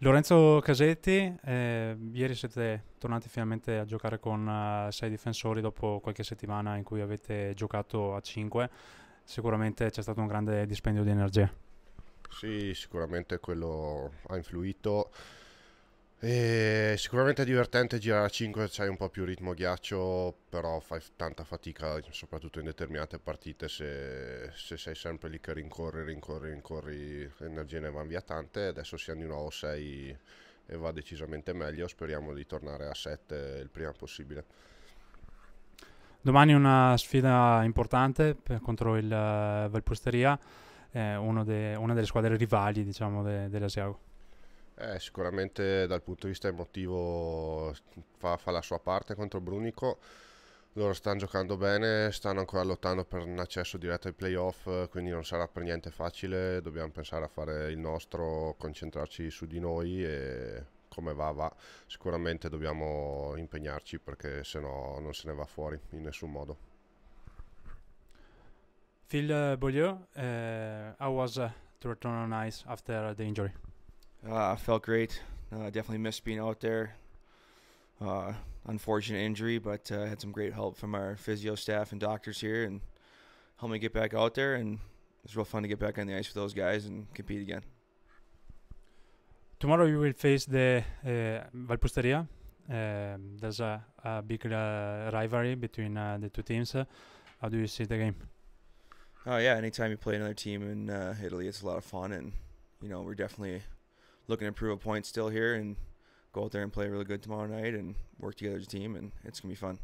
Lorenzo Casetti, eh, ieri siete tornati finalmente a giocare con uh, sei difensori dopo qualche settimana in cui avete giocato a 5. Sicuramente c'è stato un grande dispendio di energia. Sì, sicuramente quello ha influito. E sicuramente è divertente girare a 5, c'hai un po' più ritmo ghiaccio, però fai tanta fatica, soprattutto in determinate partite, se, se sei sempre lì che rincorri, rincorri, rincorri, l'energia ne va via tante, adesso siamo di nuovo 6 e va decisamente meglio, speriamo di tornare a 7 il prima possibile. Domani una sfida importante contro il eh, Valposteria, eh, de, una delle squadre rivali diciamo, de, dell'Asiago. Eh, sicuramente dal punto di vista emotivo fa, fa la sua parte contro Brunico loro stanno giocando bene, stanno ancora lottando per un accesso diretto ai playoff, quindi non sarà per niente facile, dobbiamo pensare a fare il nostro, concentrarci su di noi e come va va, sicuramente dobbiamo impegnarci perché se no non se ne va fuori in nessun modo. Phil Beaulieu, uh, how was uh, to return on ice after the injury? Uh, I felt great. Uh, definitely missed being out there. Uh, unfortunate injury, but had some great help from our physio staff and doctors here, and helped me get back out there. And it's real fun to get back on the ice with those guys and compete again. Tomorrow you will face the uh, Valpusteria. Um, there's a, a big uh, rivalry between uh, the two teams. How do you see the game? Oh yeah, anytime you play another team in Italy, it's a lot of fun, and you know we're definitely looking to prove a point still here and go out there and play really good tomorrow night and work together as a team, and it's gonna be fun.